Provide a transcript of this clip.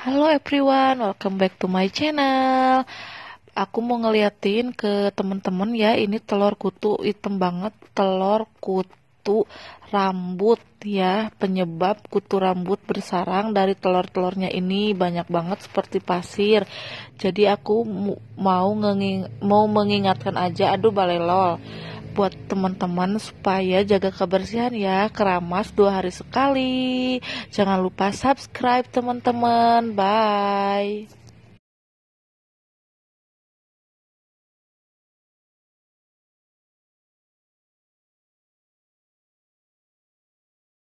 Halo everyone, welcome back to my channel. Aku mau ngeliatin ke temen-temen ya, ini telur kutu hitam banget, telur kutu rambut ya, penyebab kutu rambut bersarang dari telur-telurnya ini banyak banget seperti pasir. Jadi aku mau mau mengingatkan aja, aduh balelol buat teman-teman supaya jaga kebersihan ya keramas dua hari sekali jangan lupa subscribe teman-teman bye